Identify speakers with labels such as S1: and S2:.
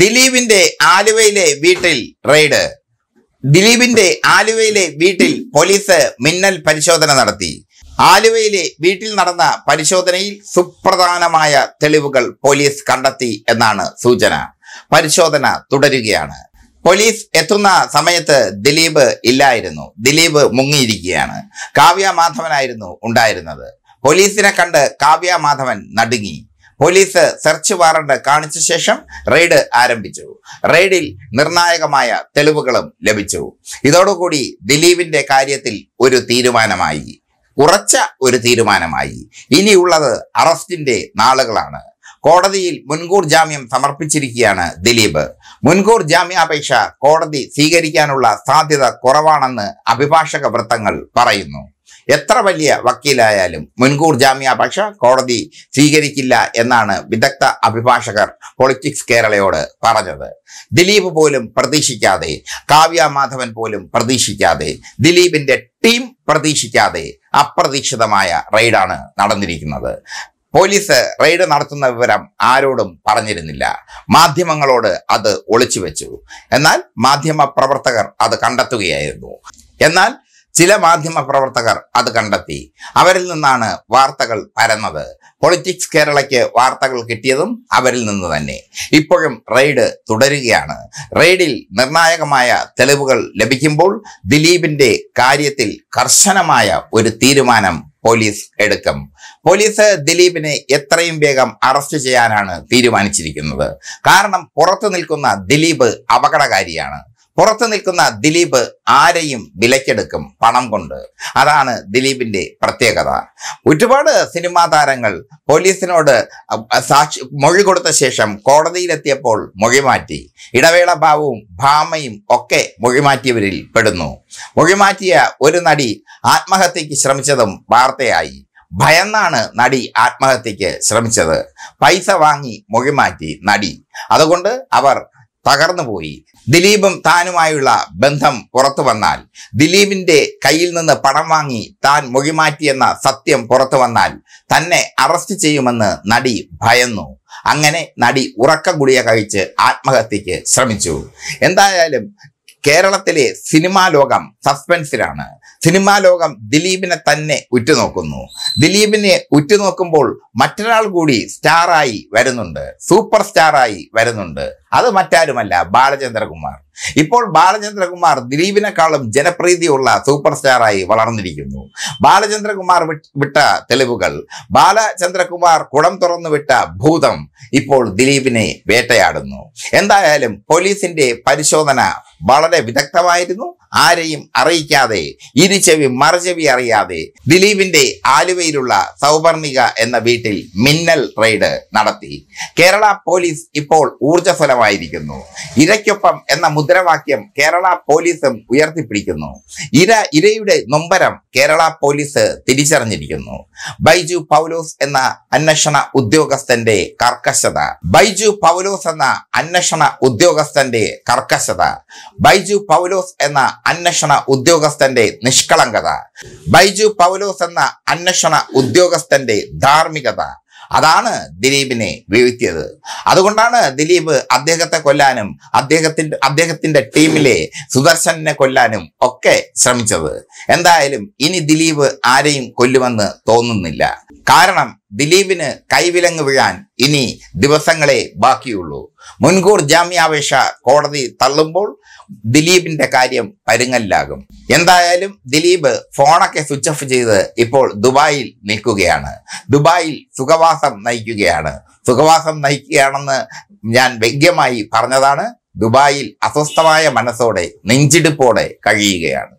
S1: ദിലീപിന്റെ ആലുവയിലെ വീട്ടിൽ റെയ്ഡ് ദിലീപിന്റെ ആലുവയിലെ വീട്ടിൽ പോലീസ് മിന്നൽ പരിശോധന നടത്തി ആലുവയിലെ വീട്ടിൽ നടന്ന പരിശോധനയിൽ സുപ്രധാനമായ തെളിവുകൾ പോലീസ് കണ്ടെത്തി എന്നാണ് സൂചന പരിശോധന തുടരുകയാണ് പോലീസ് എത്തുന്ന സമയത്ത് ദിലീപ് ഇല്ലായിരുന്നു ദിലീപ് മുങ്ങിയിരിക്കുകയാണ് കാവ്യ മാധവനായിരുന്നു ഉണ്ടായിരുന്നത് പോലീസിനെ കണ്ട് കാവ്യ മാധവൻ നടുങ്ങി പോലീസ് സെർച്ച് വാറണ്ട് കാണിച്ച ശേഷം റെയ്ഡ് ആരംഭിച്ചു റെയ്ഡിൽ നിർണായകമായ തെളിവുകളും ലഭിച്ചു ഇതോടുകൂടി ദിലീപിന്റെ കാര്യത്തിൽ ഒരു തീരുമാനമായി ഉറച്ച ഒരു തീരുമാനമായി ഇനിയുള്ളത് അറസ്റ്റിന്റെ നാളുകളാണ് കോടതിയിൽ മുൻകൂർ ജാമ്യം സമർപ്പിച്ചിരിക്കുകയാണ് ദിലീപ് മുൻകൂർ ജാമ്യാപേക്ഷ കോടതി സ്വീകരിക്കാനുള്ള സാധ്യത കുറവാണെന്ന് അഭിഭാഷക വൃത്തങ്ങൾ പറയുന്നു എത്ര വലിയ വക്കീലായാലും മുൻകൂർ ജാമ്യാപേക്ഷ കോടതി സ്വീകരിക്കില്ല എന്നാണ് വിദഗ്ധ അഭിഭാഷകർ പൊളിറ്റിക്സ് കേരളയോട് പറഞ്ഞത് ദിലീപ് പോലും പ്രതീക്ഷിക്കാതെ കാവ്യ മാധവൻ പോലും പ്രതീക്ഷിക്കാതെ ദിലീപിന്റെ ടീം പ്രതീക്ഷിക്കാതെ അപ്രതീക്ഷിതമായ റെയ്ഡാണ് നടന്നിരിക്കുന്നത് പോലീസ് റെയ്ഡ് നടത്തുന്ന വിവരം ആരോടും പറഞ്ഞിരുന്നില്ല മാധ്യമങ്ങളോട് അത് ഒളിച്ചു വെച്ചു എന്നാൽ മാധ്യമ പ്രവർത്തകർ അത് കണ്ടെത്തുകയായിരുന്നു എന്നാൽ ചില മാധ്യമ പ്രവർത്തകർ അത് കണ്ടെത്തി അവരിൽ നിന്നാണ് വാർത്തകൾ പരന്നത് പൊളിറ്റിക്സ് കേരളയ്ക്ക് വാർത്തകൾ കിട്ടിയതും അവരിൽ നിന്ന് തന്നെ ഇപ്പോഴും റെയ്ഡ് തുടരുകയാണ് റെയ്ഡിൽ നിർണായകമായ തെളിവുകൾ ലഭിക്കുമ്പോൾ ദിലീപിന്റെ കാര്യത്തിൽ കർശനമായ ഒരു തീരുമാനം പോലീസ് എടുക്കും പോലീസ് ദിലീപിനെ എത്രയും വേഗം അറസ്റ്റ് ചെയ്യാനാണ് തീരുമാനിച്ചിരിക്കുന്നത് കാരണം പുറത്തു നിൽക്കുന്ന ദിലീപ് അപകടകാരിയാണ് പുറത്തു നിൽക്കുന്ന ദിലീപ് ആരെയും വിലക്കെടുക്കും പണം കൊണ്ട് അതാണ് ദിലീപിന്റെ പ്രത്യേകത ഒരുപാട് സിനിമാ താരങ്ങൾ പോലീസിനോട് സാക്ഷി മൊഴി കൊടുത്ത ശേഷം കോടതിയിലെത്തിയപ്പോൾ മൊഴി മാറ്റി ഇടവേള ഭാവവും ഭാമയും ഒക്കെ മൊഴി മാറ്റിയവരിൽ പെടുന്നു മൊഴി മാറ്റിയ ഒരു നടി ആത്മഹത്യക്ക് ശ്രമിച്ചതും വാർത്തയായി ഭയന്നാണ് നടി ആത്മഹത്യക്ക് ശ്രമിച്ചത് പൈസ വാങ്ങി മൊഴിമാറ്റി നടി അതുകൊണ്ട് അവർ തകർന്നുപോയി ദിലീപും താനുമായുള്ള ബന്ധം പുറത്തു വന്നാൽ ദിലീപിന്റെ കയ്യിൽ നിന്ന് പണം വാങ്ങി താൻ മൊഴിമാറ്റിയെന്ന സത്യം പുറത്തു വന്നാൽ തന്നെ അറസ്റ്റ് ചെയ്യുമെന്ന് നടി ഭയന്നു അങ്ങനെ നടി ഉറക്ക ഗുളിക കഴിച്ച് ആത്മഹത്യക്ക് ശ്രമിച്ചു എന്തായാലും കേരളത്തിലെ സിനിമാ ലോകം സസ്പെൻസിലാണ് സിനിമാ ലോകം ദിലീപിനെ തന്നെ ഉറ്റുനോക്കുന്നു ദിലീപിനെ ഉറ്റുനോക്കുമ്പോൾ മറ്റൊരാൾ കൂടി സ്റ്റാറായി വരുന്നുണ്ട് സൂപ്പർ സ്റ്റാറായി വരുന്നുണ്ട് അത് മറ്റാരുമല്ല ബാലചന്ദ്രകുമാർ ഇപ്പോൾ ബാലചന്ദ്രകുമാർ ദിലീപിനെക്കാളും ജനപ്രീതിയുള്ള സൂപ്പർ സ്റ്റാറായി വളർന്നിരിക്കുന്നു ബാലചന്ദ്രകുമാർ വിട്ട തെളിവുകൾ ബാലചന്ദ്രകുമാർ കുടം തുറന്നു വിട്ട ഭൂതം ഇപ്പോൾ ദിലീപിനെ വേട്ടയാടുന്നു എന്തായാലും പോലീസിന്റെ പരിശോധന വളരെ വിദഗ്ധമായിരുന്നു ആരെയും അറിയിക്കാതെ ഇരുചെവി മറുചെവി അറിയാതെ ദിലീപിന്റെ ആലുവയിലുള്ള സൗപർണിക എന്ന വീട്ടിൽ മിന്നൽ റെയ്ഡ് നടത്തി കേരള പോലീസ് ഇപ്പോൾ ഊർജ്ജസ്വലമായിരിക്കുന്നു ഇരയ്ക്കൊപ്പം എന്ന മുദ്രാവാക്യം കേരള പോലീസും ഉയർത്തിപ്പിടിക്കുന്നു ഇര ഇരയുടെ നൊമ്പരം കേരള പോലീസ് തിരിച്ചറിഞ്ഞിരിക്കുന്നു ബൈജു പൗലോസ് എന്ന അന്വേഷണ ഉദ്യോഗസ്ഥന്റെ കർക്കശത ബൈജു പൗലോസ് എന്ന അന്വേഷണ ഉദ്യോഗസ്ഥന്റെ കർക്കശത ബൈജു പൗലോസ് എന്ന അന്വേഷണ ഉദ്യോഗസ്ഥന്റെ നിഷ്കളങ്കത ബൈജു പൗലോസ് എന്ന അന്വേഷണ ഉദ്യോഗസ്ഥന്റെ ധാർമ്മികത അതാണ് ദിലീപിനെ വീഴ്ത്തിയത് അതുകൊണ്ടാണ് ദിലീപ് അദ്ദേഹത്തെ കൊല്ലാനും അദ്ദേഹത്തിന്റെ അദ്ദേഹത്തിന്റെ ടീമിലെ സുദർശനെ കൊല്ലാനും ഒക്കെ ശ്രമിച്ചത് എന്തായാലും ഇനി ദിലീപ് ആരെയും കൊല്ലുമെന്ന് തോന്നുന്നില്ല കാരണം ദിലീപിന് കൈവിലങ്ങ് വീഴാൻ ഇനി ദിവസങ്ങളെ ബാക്കിയുള്ളൂ മുൻകൂർ ജാമ്യാപേക്ഷ കോടതി തള്ളുമ്പോൾ ദിലീപിന്റെ കാര്യം പരുങ്ങലിലാകും എന്തായാലും ദിലീപ് ഫോണൊക്കെ സ്വിച്ച് ഓഫ് ചെയ്ത് ഇപ്പോൾ ദുബായിൽ നിൽക്കുകയാണ് ദുബായിൽ സുഖവാസം നയിക്കുകയാണ് സുഖവാസം നയിക്കുകയാണെന്ന് ഞാൻ വ്യഗ്യമായി പറഞ്ഞതാണ് ദുബായിൽ അസ്വസ്ഥമായ മനസ്സോടെ നെഞ്ചിടിപ്പോടെ കഴിയുകയാണ്